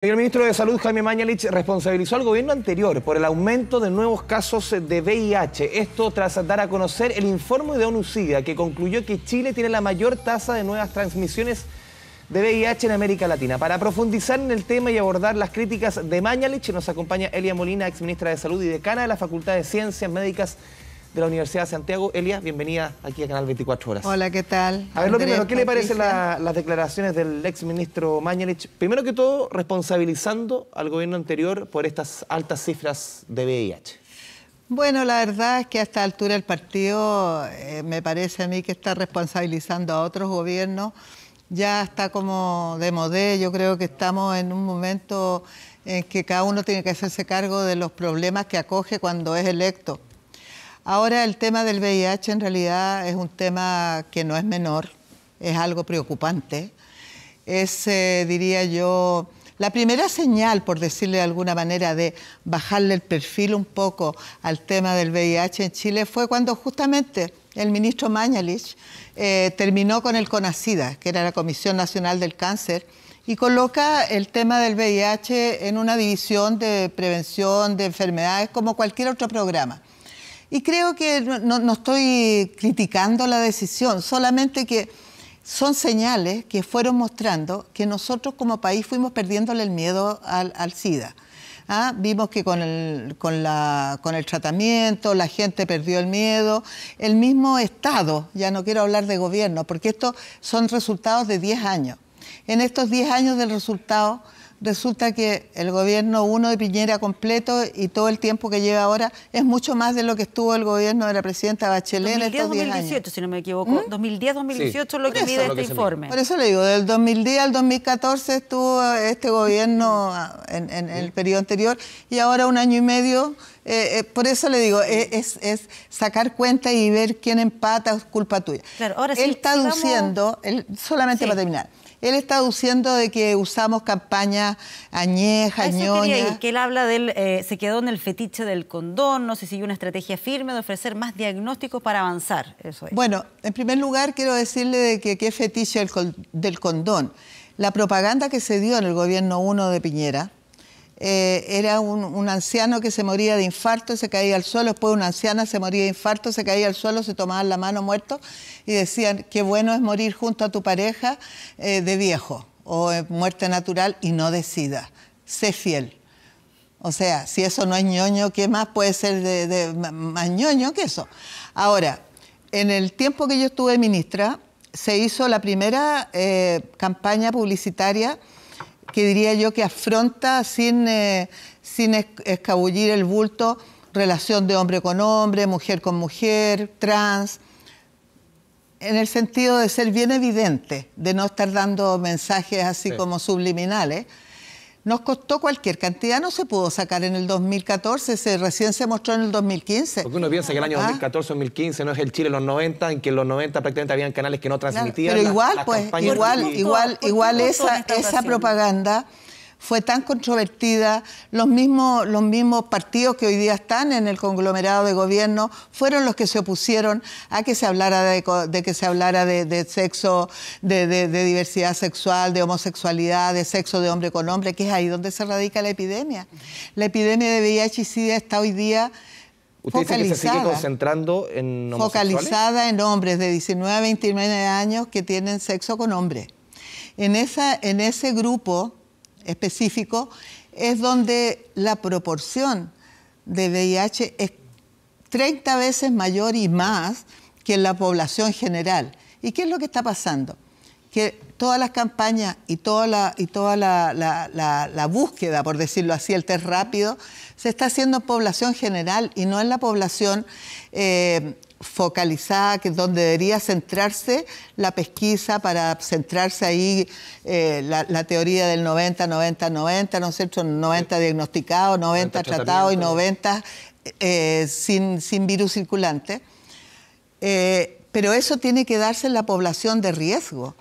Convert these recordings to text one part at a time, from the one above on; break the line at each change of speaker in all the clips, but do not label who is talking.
El ministro de Salud, Jaime Mañalich, responsabilizó al gobierno anterior por el aumento de nuevos casos de VIH. Esto tras dar a conocer el informe de onu que concluyó que Chile tiene la mayor tasa de nuevas transmisiones de VIH en América Latina. Para profundizar en el tema y abordar las críticas de Mañalich, nos acompaña Elia Molina, exministra de Salud y decana de la Facultad de Ciencias Médicas de la Universidad de Santiago. Elia, bienvenida aquí a Canal 24 Horas. Hola, ¿qué tal? A ver, lo primero, ¿qué le parecen las declaraciones del exministro Mañalich? Primero que todo, responsabilizando al gobierno anterior por estas altas cifras de VIH.
Bueno, la verdad es que a esta altura el partido eh, me parece a mí que está responsabilizando a otros gobiernos. Ya está como de modé, yo creo que estamos en un momento en que cada uno tiene que hacerse cargo de los problemas que acoge cuando es electo. Ahora el tema del VIH en realidad es un tema que no es menor, es algo preocupante. Es, eh, diría yo, la primera señal, por decirle de alguna manera, de bajarle el perfil un poco al tema del VIH en Chile fue cuando justamente el ministro Mañalich eh, terminó con el CONACIDA, que era la Comisión Nacional del Cáncer, y coloca el tema del VIH en una división de prevención de enfermedades como cualquier otro programa. Y creo que no, estoy criticando la decisión, solamente que son señales que fueron mostrando que nosotros como país fuimos perdiéndole el miedo al, SIDA. Ah, vimos que con el, la, con el tratamiento la gente perdió el miedo, el mismo Estado, ya no quiero hablar de gobierno, porque estos son resultados de 10 años. En estos 10 años del resultado resulta que el gobierno uno de Piñera completo y todo el tiempo que lleva ahora es mucho más de lo que estuvo el gobierno de la presidenta Bachelet en estos 10 años.
2018, si no me equivoco. 2010 ¿Mm? 2010-2018 es lo que pide este informe. Por
eso le digo, del 2010 al 2014 estuvo este gobierno en, el periodo anterior y ahora un año y medio eh, eh, por eso le digo, eh, es, sacar cuenta y ver quién empata es culpa tuya. Claro, ahora él está estamos... él, solamente para terminar, él está aduciendo de que usamos campaña añeja, Eso
que él habla del, eh, se quedó en el fetiche del condón, no se siguió una estrategia firme de ofrecer más diagnósticos para avanzar. Eso es.
Bueno, en primer lugar quiero decirle de que qué fetiche del condón. La propaganda que se dio en el gobierno 1 de Piñera, eh, era un, anciano que se moría de infarto, se caía al suelo, después una anciana se moría de infarto, se caía al suelo, se tomaban la mano muerto y decían, qué bueno es morir junto a tu pareja eh, de viejo o muerte natural y no de sida. Sé fiel. O sea, si eso no es ñoño, ¿qué más puede ser de, más ñoño que eso? Ahora, en el tiempo que yo estuve ministra, se hizo la primera eh, campaña publicitaria que diría yo que afronta sin, eh, escabullir el bulto relación de hombre con hombre, mujer con mujer, trans, en el sentido de ser bien evidente, de no estar dando mensajes así como subliminales, nos costó cualquier cantidad, no se pudo sacar en el 2014, se, recién se mostró en el 2015. Porque uno piensa que el año
2014-2015 ah. no es el Chile de los 90, en que en los 90 prácticamente habían canales que no transmitían. pero igual, pues, igual, igual,
igual, esa, esa propaganda fue tan controvertida, los mismos, los mismos partidos que hoy día están en el conglomerado de gobierno fueron los que se opusieron a que se hablara de, que se hablara de, sexo, de, diversidad sexual, de homosexualidad, de sexo de hombre con hombre, que es ahí donde se radica la epidemia. La epidemia de VIH y SIDA está hoy día ¿Usted focalizada,
concentrando en focalizada
en hombres de 19 a 29 años que tienen sexo con hombres. En, esa, en ese grupo específico, es donde la proporción de VIH es 30 veces mayor y más que en la población general. ¿Y qué es lo que está pasando? que todas las campañas y toda la, y toda la, búsqueda, por decirlo así, el test rápido, se está haciendo en población general y no en la población eh, focalizada, que es donde debería centrarse la pesquisa para centrarse ahí eh, la, teoría del 90, 90, 90, ¿no es cierto? 90 diagnosticados, 90, tratados y 90 eh, sin, virus circulante. pero eso tiene que darse en la población de riesgo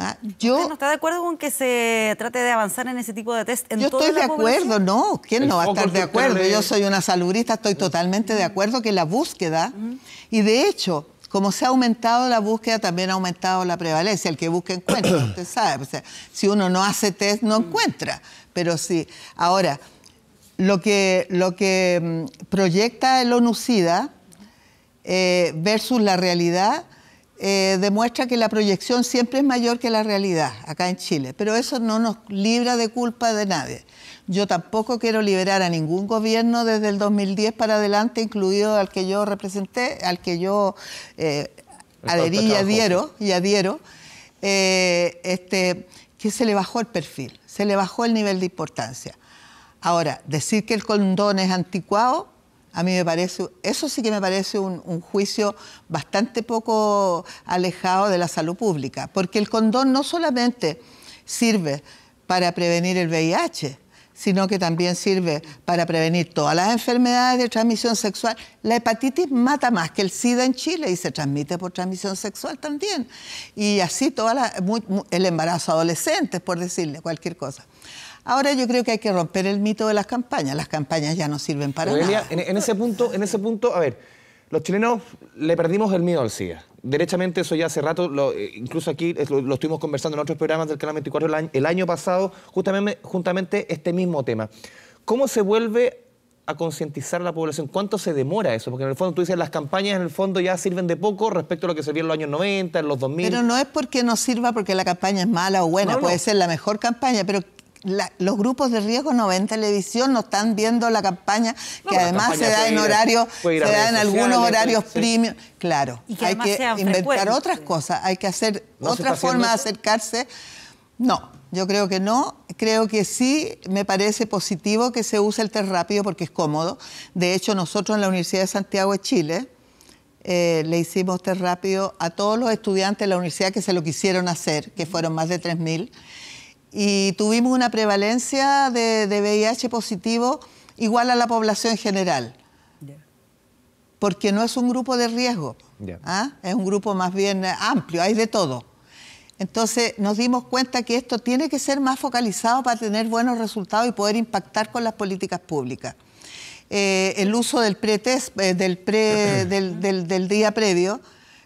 Ah,
¿Usted no está de acuerdo con que se trate de avanzar en ese tipo de test? En yo estoy de acuerdo,
no, ¿quién no va a estar de acuerdo? Yo soy una salubrista, estoy totalmente de acuerdo que la búsqueda, y de hecho, como se ha aumentado la búsqueda, también ha aumentado la prevalencia. El que busca encuentra, usted sabe. si uno no hace test, no encuentra. Pero sí, ahora, lo que, lo que mm, proyecta el ONUCIDA eh, versus la realidad eh, demuestra que la proyección siempre es mayor que la realidad acá en Chile, pero eso no nos libra de culpa de nadie. Yo tampoco quiero liberar a ningún gobierno desde el 2010 para adelante, incluido al que yo representé, al que yo eh, adherí y adhiero, y eh, este, que se le bajó el perfil, se le bajó el nivel de importancia. Ahora, decir que el condón es anticuado, a mí me parece, eso sí que me parece un, juicio bastante poco alejado de la salud pública, porque el condón no solamente sirve para prevenir el VIH, sino que también sirve para prevenir todas las enfermedades de transmisión sexual. La hepatitis mata más que el SIDA en Chile y se transmite por transmisión sexual también. Y así toda el embarazo adolescente, por decirle cualquier cosa. Ahora yo creo que hay que romper el mito de las campañas. Las campañas ya no sirven para nada. En, ese punto, en ese punto,
a ver, los chilenos le perdimos el miedo al cia. Derechamente, eso ya hace rato, eh, incluso aquí lo, estuvimos conversando en otros programas del Canal 24 el año, pasado, justamente, este mismo tema. ¿Cómo se vuelve a concientizar la población. ¿Cuánto se demora eso? Porque en el fondo tú dices, las campañas en el fondo ya sirven de poco respecto a lo que vio en los años 90, en los 2000. Pero no
es porque no sirva porque la campaña es mala o buena, puede ser la mejor campaña, pero los grupos de riesgo no ven televisión, no están viendo la campaña, que además se da en horarios, se da en algunos horarios premios. Claro, hay que inventar otras cosas, hay que hacer otra forma de acercarse. No, yo creo que no. Creo que sí, me parece positivo que se use el test rápido porque es cómodo. De hecho, nosotros en la Universidad de Santiago de Chile eh, le hicimos test rápido a todos los estudiantes de la universidad que se lo quisieron hacer, que fueron más de 3.000 y tuvimos una prevalencia de, de, VIH positivo igual a la población general. Porque no es un grupo de riesgo, ¿ah? es un grupo más bien amplio, hay de todo. Entonces nos dimos cuenta que esto tiene que ser más focalizado para tener buenos resultados y poder impactar con las políticas públicas. Eh, el uso del pretest, eh, del, del día previo,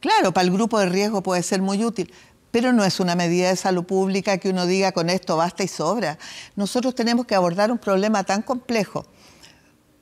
claro, para el grupo de riesgo puede ser muy útil, pero no es una medida de salud pública que uno diga con esto basta y sobra. Nosotros tenemos que abordar un problema tan complejo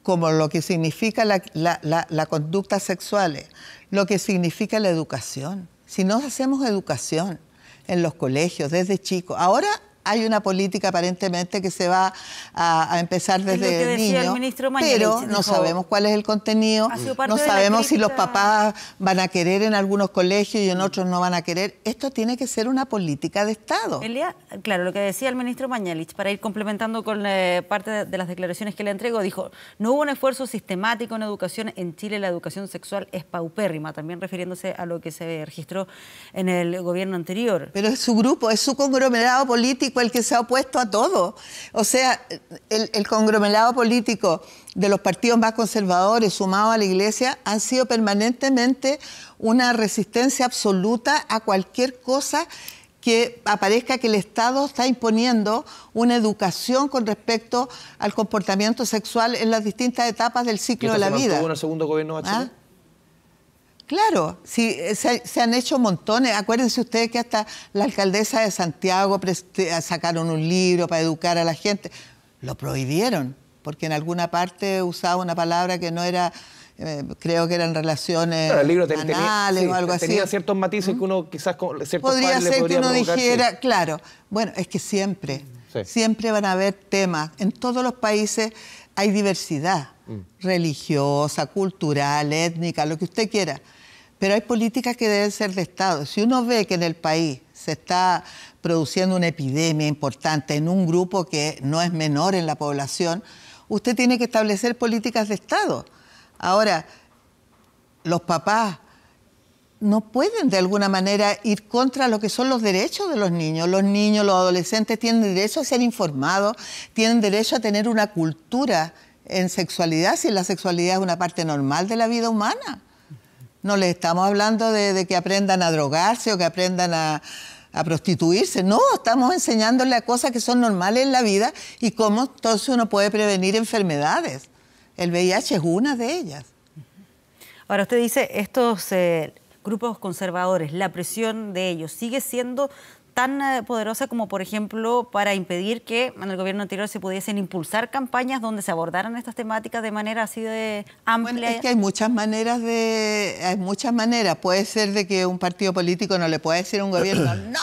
como lo que significa la, conducta sexual, lo que significa la educación. Si no hacemos educación en los colegios desde chicos, ahora hay una política aparentemente que se va a, empezar desde el ministro el pero no sabemos cuál es el contenido, no sabemos si los papás van a querer en algunos colegios y en otros no van a querer. Esto tiene que ser una política de Estado.
Elia, claro, lo que decía el ministro Mañalich, para ir complementando con eh, parte de las declaraciones que le entrego, dijo, no hubo un esfuerzo sistemático en educación, en Chile la educación sexual es paupérrima, también refiriéndose a lo que se registró en el gobierno anterior. Pero
es su grupo, es su conglomerado político el que se ha opuesto a todo. O sea, el, conglomerado político de los partidos más conservadores sumados a la Iglesia han sido permanentemente una resistencia absoluta a cualquier cosa que aparezca que el Estado está imponiendo una educación con respecto al comportamiento sexual en las distintas etapas del ciclo de la vida. ¿Hubo un
segundo gobierno
Claro, sí, eh, se, han hecho montones. Acuérdense ustedes que hasta la alcaldesa de Santiago eh, sacaron un libro para educar a la gente. Lo prohibieron, porque en alguna parte usaba una palabra que no era, eh, creo que eran relaciones o algo así. Tenía
ciertos matices que uno quizás con ciertos Podría ser que uno dijera,
claro, bueno, es que siempre, siempre van a haber temas. En todos los países hay diversidad Mm. religiosa, cultural, étnica, lo que usted quiera. Pero hay políticas que deben ser de Estado. Si uno ve que en el país se está produciendo una epidemia importante en un grupo que no es menor en la población, usted tiene que establecer políticas de Estado. Ahora, los papás no pueden de alguna manera ir contra lo que son los derechos de los niños. Los niños, los adolescentes tienen derecho a ser informados, tienen derecho a tener una cultura en sexualidad, si la sexualidad es una parte normal de la vida humana. No le estamos hablando de, que aprendan a drogarse o que aprendan a, prostituirse. No, estamos enseñándole a cosas que son normales en la vida y cómo entonces uno puede prevenir enfermedades. El VIH es una de ellas.
Ahora, usted dice, estos eh, grupos conservadores, la presión de ellos sigue siendo tan eh, poderosa como, por ejemplo, para impedir que en el gobierno anterior se pudiesen impulsar campañas donde se abordaran estas temáticas de manera así de amplia? es que hay
muchas maneras de... Hay muchas maneras. Puede ser de que un partido político no le pueda decir a un gobierno, no,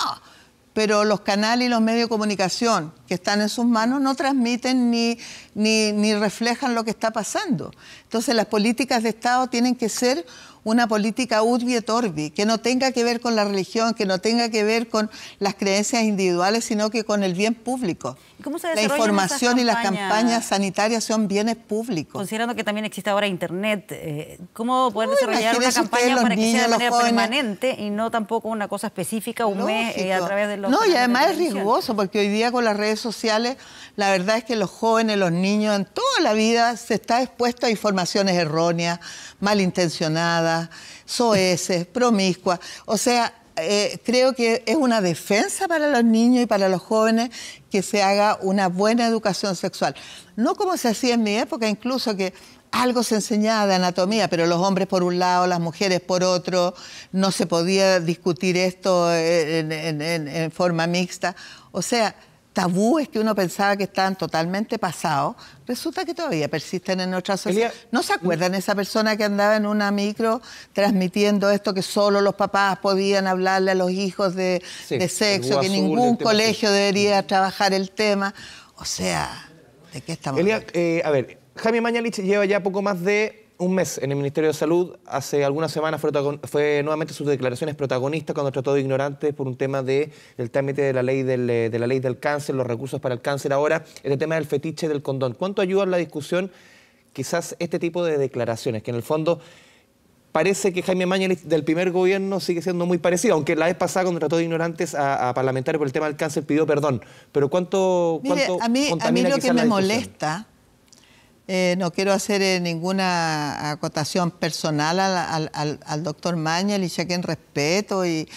pero los canales y los medios de comunicación que están en sus manos no transmiten ni, ni, ni, reflejan lo que está pasando. Entonces las políticas de Estado tienen que ser una política urbi et orbi, que no tenga que ver con la religión, que no tenga que ver con las creencias individuales, sino que con el bien público.
cómo se la información y las campañas
sanitarias son bienes públicos.
Considerando que también existe ahora Internet, eh, ¿cómo poder desarrollar una campaña para que sea de manera permanente y no tampoco una cosa específica, un mes eh, a través de los... No, y además es riesgoso, porque hoy día con las redes sociales, la verdad es que
los jóvenes, los niños, en toda la vida se está expuesto a informaciones erróneas, malintencionadas, soeces, promiscuas. O sea, eh, creo que es una defensa para los niños y para los jóvenes que se haga una buena educación sexual. No como se hacía en mi época, incluso que algo se enseñaba de anatomía, pero los hombres por un lado, las mujeres por otro, no se podía discutir esto eh, en, en forma mixta. O sea, tabúes que uno pensaba que estaban totalmente pasados, resulta que todavía persisten en nuestra sociedad. ¿No se acuerdan esa persona que andaba en una micro transmitiendo esto que solo los papás podían hablarle a los hijos de, sexo, que ningún colegio debería trabajar el tema? O sea,
¿de qué estamos hablando? Eh, a ver, Jaime Mañalich lleva ya poco más de un mes en el Ministerio de Salud, hace algunas semanas fue, nuevamente sus declaraciones protagonistas cuando trató de ignorantes por un tema del trámite de la, ley del, eh, de la ley del cáncer, los recursos para el cáncer ahora, el este tema del fetiche del condón. ¿Cuánto ayuda a la discusión quizás este tipo de declaraciones, que en el fondo parece que Jaime Mañalich del primer gobierno sigue siendo muy parecido, aunque la vez pasada cuando trató de ignorantes a, parlamentarios por el tema del cáncer pidió perdón. Pero ¿cuánto, a mí, a mí lo que me molesta
eh, no quiero hacer eh, ninguna acotación personal al, doctor Mañel y ya en respeto y,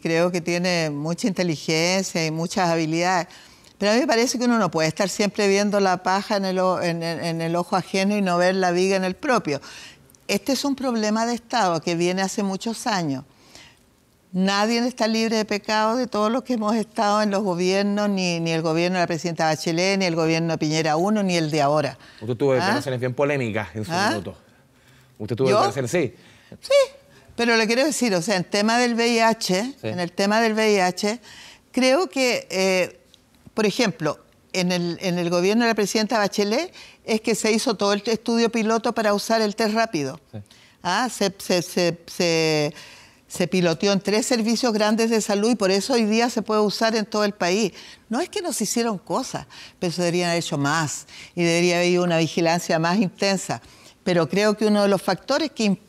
creo que tiene mucha inteligencia y muchas habilidades. Pero a mí me parece que uno no puede estar siempre viendo la paja en el ojo ajeno y no ver la viga en el propio. Este es un problema de Estado que viene hace muchos años. Nadie está libre de pecado de todos los que hemos estado en los gobiernos, ni, ni el gobierno de la presidenta Bachelet, ni el gobierno de Piñera 1, ni el de ahora.
Usted tuvo ¿Ah? declaraciones bien polémicas en su ¿Ah? minuto. Usted tuvo declaraciones, sí.
Sí, pero le quiero decir, o sea, en tema del VIH, en el tema del VIH, creo que, eh, por ejemplo, en el, en el gobierno de la presidenta Bachelet es que se hizo todo el estudio piloto para usar el test rápido. Ah, se, se se piloteó en tres servicios grandes de salud y por eso hoy día se puede usar en todo el país. No es que nos hicieron cosas, pero se deberían haber hecho más y debería haber una vigilancia más intensa. Pero creo que uno de los factores que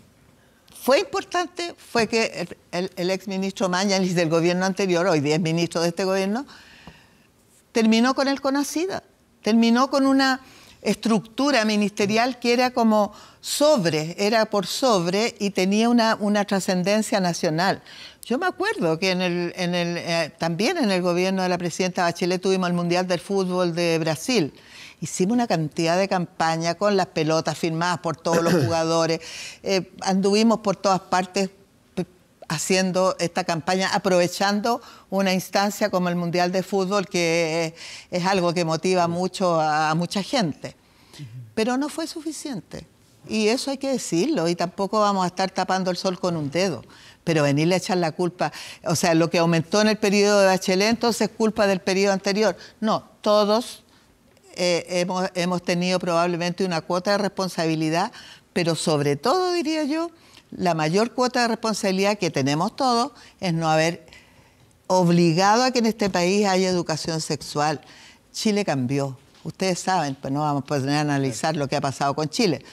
fue importante fue que el, el, exministro Mañanis del gobierno anterior, hoy día es ministro de este gobierno, terminó con el CONACIDA, terminó con una estructura ministerial que era como sobre, era por sobre y tenía una, una trascendencia nacional. Yo me acuerdo que en el, en el, eh, también en el gobierno de la presidenta Bachelet tuvimos el Mundial del Fútbol de Brasil. Hicimos una cantidad de campaña con las pelotas firmadas por todos los jugadores. Eh, anduvimos por todas partes haciendo esta campaña, aprovechando una instancia como el Mundial de Fútbol, que es, algo que motiva mucho a, mucha gente. Pero no fue suficiente. Y eso hay que decirlo, y tampoco vamos a estar tapando el sol con un dedo. Pero venirle a echar la culpa, o sea, lo que aumentó en el periodo de Bachelet, entonces es culpa del periodo anterior. No, todos eh, hemos tenido probablemente una cuota de responsabilidad, pero sobre todo, diría yo, la mayor cuota de responsabilidad que tenemos todos es no haber obligado a que en este país haya educación sexual. Chile cambió. Ustedes saben, pues no vamos a poder analizar lo que ha pasado con Chile.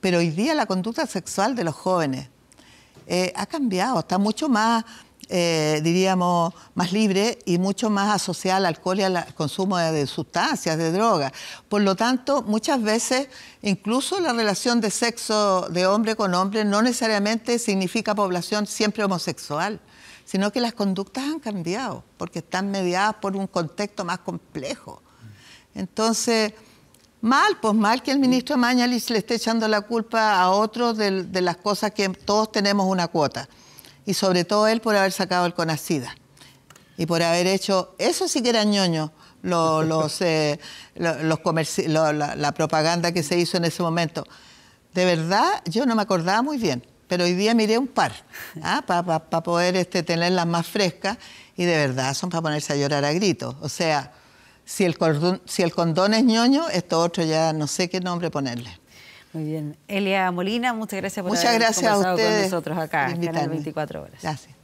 Pero hoy día la conducta sexual de los jóvenes eh, ha cambiado, está mucho más eh, diríamos, más libre y mucho más asociada al alcohol y al consumo de, sustancias, de drogas. Por lo tanto, muchas veces, incluso la relación de sexo de hombre con hombre no necesariamente significa población siempre homosexual sino que las conductas han cambiado, porque están mediadas por un contexto más complejo. Entonces, mal, pues mal que el ministro Mañalich le esté echando la culpa a otros de las cosas que todos tenemos una cuota y sobre todo él por haber sacado el CONACIDA y por haber hecho, eso sí que era ñoño, los, eh, la, propaganda que se hizo en ese momento. De verdad, yo no me acordaba muy bien, pero hoy día miré un par ¿ah? para poder este, tenerlas más frescas y de verdad son para ponerse a llorar a gritos. O sea, si el, si el condón es ñoño, esto otro ya no sé qué nombre ponerle. Muy bien.
Elia Molina, muchas gracias por muchas haber con nosotros acá, en Canal 24 Horas.
Gracias.